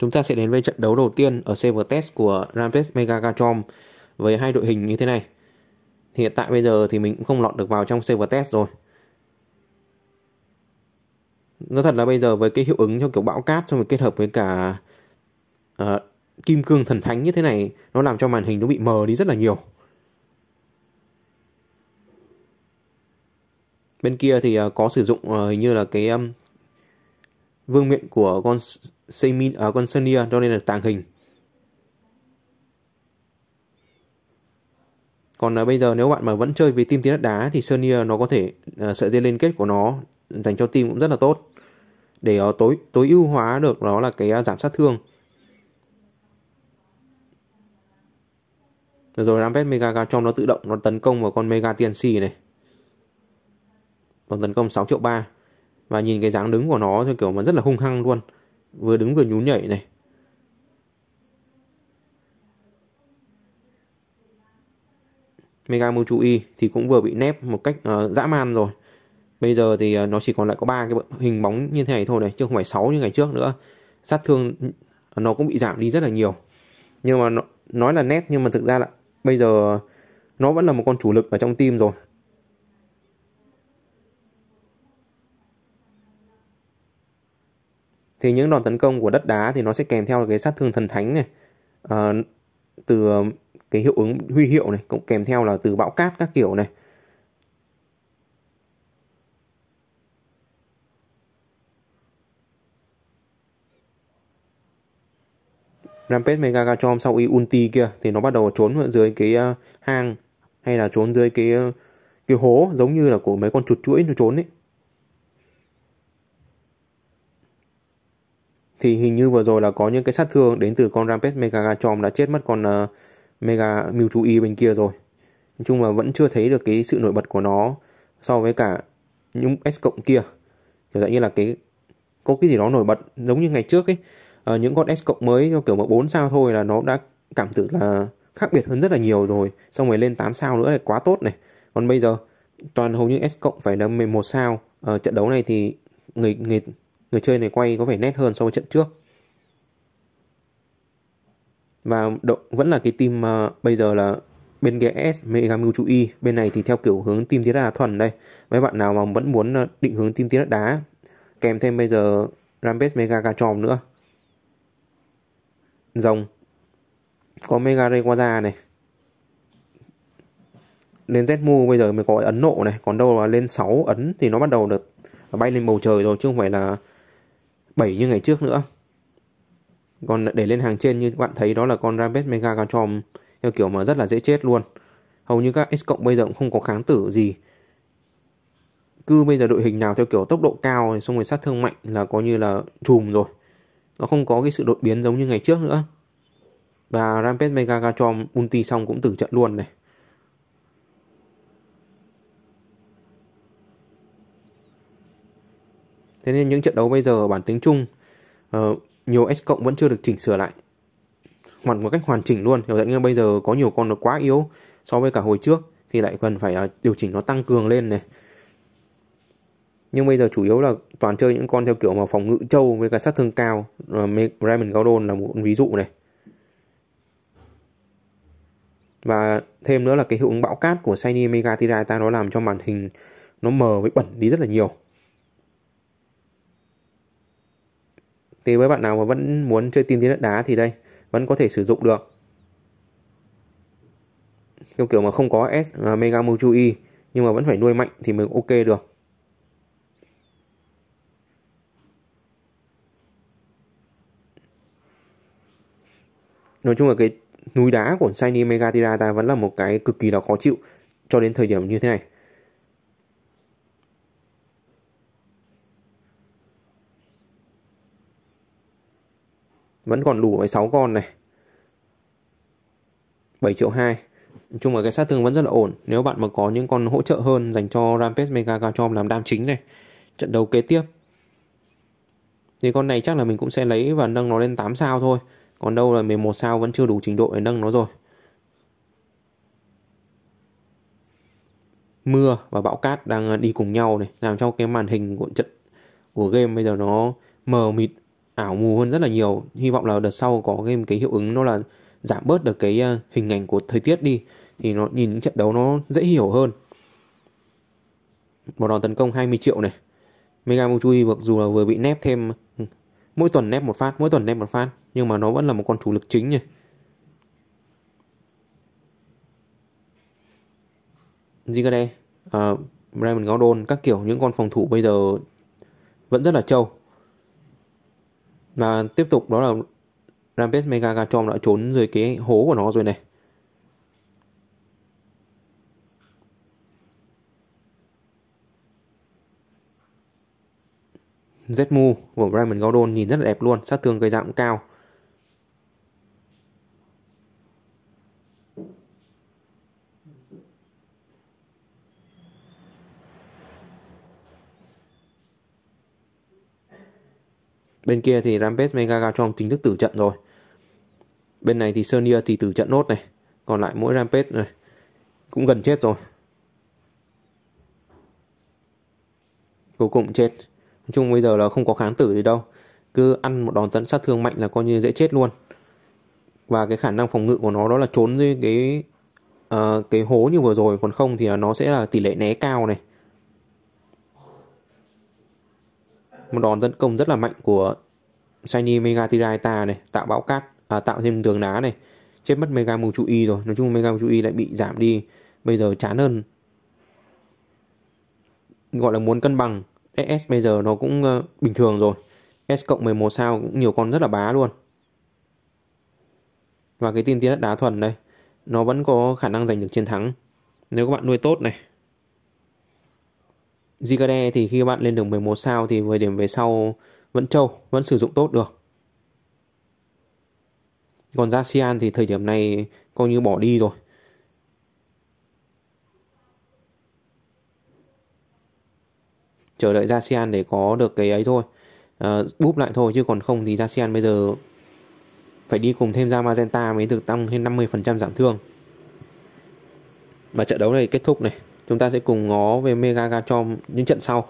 Chúng ta sẽ đến với trận đấu đầu tiên ở server test của Rampage Mega với hai đội hình như thế này. Thì hiện tại bây giờ thì mình cũng không lọt được vào trong server test rồi. Nó thật là bây giờ với cái hiệu ứng theo kiểu bão cát xong rồi kết hợp với cả uh, kim cương thần thánh như thế này nó làm cho màn hình nó bị mờ đi rất là nhiều. Bên kia thì uh, có sử dụng uh, hình như là cái um, vương miện của con Seimin ở con Sonia cho nên là tàng hình. Còn uh, bây giờ nếu bạn mà vẫn chơi với team tiến đất đá thì Sonia nó có thể uh, sợi dây liên kết của nó dành cho team cũng rất là tốt để uh, tối tối ưu hóa được đó là cái uh, giảm sát thương. Được rồi Rampage Mega Gatron nó tự động nó tấn công vào con Mega TNC này. Còn tấn công 6 triệu 3 và nhìn cái dáng đứng của nó theo kiểu mà rất là hung hăng luôn vừa đứng vừa nhún nhảy này Mega Mochu Y thì cũng vừa bị nép một cách uh, dã man rồi Bây giờ thì ờ, nó chỉ còn lại có ba cái hình bóng như thế này thôi này Chứ không phải 6 như ngày trước nữa Sát thương nó cũng bị giảm đi rất là nhiều Nhưng mà nó, nói là nép nhưng mà thực ra là bây giờ nó vẫn là một con chủ lực ở trong team rồi thì những đòn tấn công của đất đá thì nó sẽ kèm theo cái sát thương thần thánh này à, từ cái hiệu ứng huy hiệu này cũng kèm theo là từ bão cát các kiểu này Rampage Megagatron sau y ulti kia thì nó bắt đầu trốn ở dưới cái ờ, hang hay là trốn dưới cái ờ, cái hố giống như là của mấy con chuột chuỗi nó trốn ấy thì hình như vừa rồi là có những cái sát thương đến từ con Rampage Mega Megagatron đã chết mất con uh, Mega Mewtwo E bên kia rồi. Nói chung là vẫn chưa thấy được cái sự nổi bật của nó so với cả những S cộng kia. Kiểu dạng như là cái có cái gì đó nổi bật giống như ngày trước ấy. À, những con S cộng mới kiểu mà 4 sao thôi là nó đã cảm tưởng là khác biệt hơn rất là nhiều rồi. Xong rồi lên 8 sao nữa là quá tốt này. Còn bây giờ toàn hầu như S cộng phải là 11 sao. À, trận đấu này thì người người người chơi này quay có vẻ nét hơn so với trận trước và độ, vẫn là cái team uh, bây giờ là bên GS Mega Mewtwo Y bên này thì theo kiểu hướng team tiến đá thuần đây mấy bạn nào mà vẫn muốn ờ, định hướng team tiến đá kèm thêm bây giờ Rampage Mega Gatron nữa rồng có Mega Rayquaza này lên Zmu bây giờ mới có Ấn nộ này còn đâu là lên 6 Ấn thì nó bắt đầu được bay lên bầu trời rồi chứ không phải là 7 như ngày trước nữa. Còn để lên hàng trên như các bạn thấy đó là con Rabes Mega Gatrom theo kiểu mà rất là dễ chết luôn. Hầu như các X cộng bây giờ cũng không có kháng tử gì. Cứ bây giờ đội hình nào theo kiểu tốc độ cao xong rồi sát thương mạnh là coi như là trùm rồi. Nó không có cái sự đột biến giống như ngày trước nữa. Và Rampage Mega Gatrom ulti xong cũng tử trận luôn này. Thế nên những trận đấu bây giờ bản tính chung uh, ờ, nhiều S cộng vẫn chưa được chỉnh sửa lại mặt một cách hoàn chỉnh luôn hiểu dạng như bây giờ có nhiều con nó quá yếu so với cả hồi trước thì lại cần phải uh, điều chỉnh nó tăng cường lên này nhưng bây giờ chủ yếu là toàn chơi những con theo kiểu mà phòng ngự trâu với cả sát thương cao uh, Raymond Gordon là một ví dụ này và thêm nữa là cái hiệu ứng bão cát của Shiny Megatira ta nó làm cho màn hình nó mờ với bẩn đi rất là nhiều thì với bạn nào mà vẫn muốn chơi tin tiếng đất đá thì đây vẫn có thể sử dụng được kiểu kiểu mà không có S Mega Moju nhưng mà vẫn phải nuôi mạnh thì mới ok được nói chung là cái núi đá của Shiny Megatira ta vẫn là một cái cực kỳ là khó chịu cho đến thời điểm như thế này vẫn còn đủ với 6 con này 7 triệu 2 Nói chung là cái sát thương vẫn rất là ổn Nếu bạn mà có những con hỗ trợ hơn dành cho Rampage Mega Garchomp làm đam chính này Trận đấu kế tiếp Thì con này chắc là mình cũng sẽ lấy và nâng nó lên 8 sao thôi Còn đâu là 11 sao vẫn chưa đủ trình độ để nâng nó rồi Mưa và bão cát đang à, đi cùng nhau này Làm cho cái màn hình của trận của game bây giờ nó mờ mịt ảo mù hơn rất là nhiều hy vọng là đợt sau có game cái hiệu ứng nó là giảm bớt được cái ờ, hình ảnh của thời tiết đi thì nó nhìn trận đấu nó dễ hiểu hơn một đòn tấn công 20 triệu này Mega Mochui mặc dù là vừa bị nép thêm ừ, mỗi tuần nép một phát mỗi tuần nép một phát nhưng mà nó vẫn là một con chủ lực chính nhỉ. Zingade, uh, ờ, Raymond Gordon các kiểu những con phòng thủ bây giờ vẫn rất là trâu và tiếp tục đó là Rampage Mega Gatron đã trốn dưới cái hố của nó rồi này. Zmu của Raymond Gordon nhìn rất là đẹp luôn, sát thương cây dạng cao. Bên kia thì Rampage Mega Galtron chính thức tử trận rồi. Bên này thì Sonia thì tử trận nốt này. Còn lại mỗi Rampage này cũng gần chết rồi. Cuối cùng chết. Nói chung bây giờ là không có kháng tử gì đâu. Cứ ăn một đòn tấn sát thương mạnh là coi như dễ chết luôn. Và cái khả năng phòng ngự của nó đó là trốn dưới cái uh, cái hố như vừa rồi còn không thì nó sẽ là tỷ lệ né cao này một đòn tấn công rất là mạnh của Shiny Mega Tiraita này tạo bão cát à, tạo thêm tường đá này chết mất Mega Muchu Y rồi nói chung Mega Muchu Y lại bị giảm đi bây giờ chán hơn gọi là muốn cân bằng S bây giờ nó cũng uh, bình thường rồi S cộng 11 sao cũng nhiều con rất là bá luôn và cái tin tiến đất đá thuần đây nó vẫn có khả năng giành được chiến thắng nếu các bạn nuôi tốt này Zikade thì khi bạn lên được 11 sao thì về điểm về sau vẫn trâu, vẫn sử dụng tốt được. Còn Zacian thì thời điểm này coi như bỏ đi rồi. Chờ đợi Zacian để có được cái ấy thôi. À, búp lại thôi chứ còn không thì Zacian bây giờ phải đi cùng thêm ra Magenta mới được tăng lên 50% giảm thương. Và trận đấu này kết thúc này chúng ta sẽ cùng ngó về Mega Megagatrom những trận sau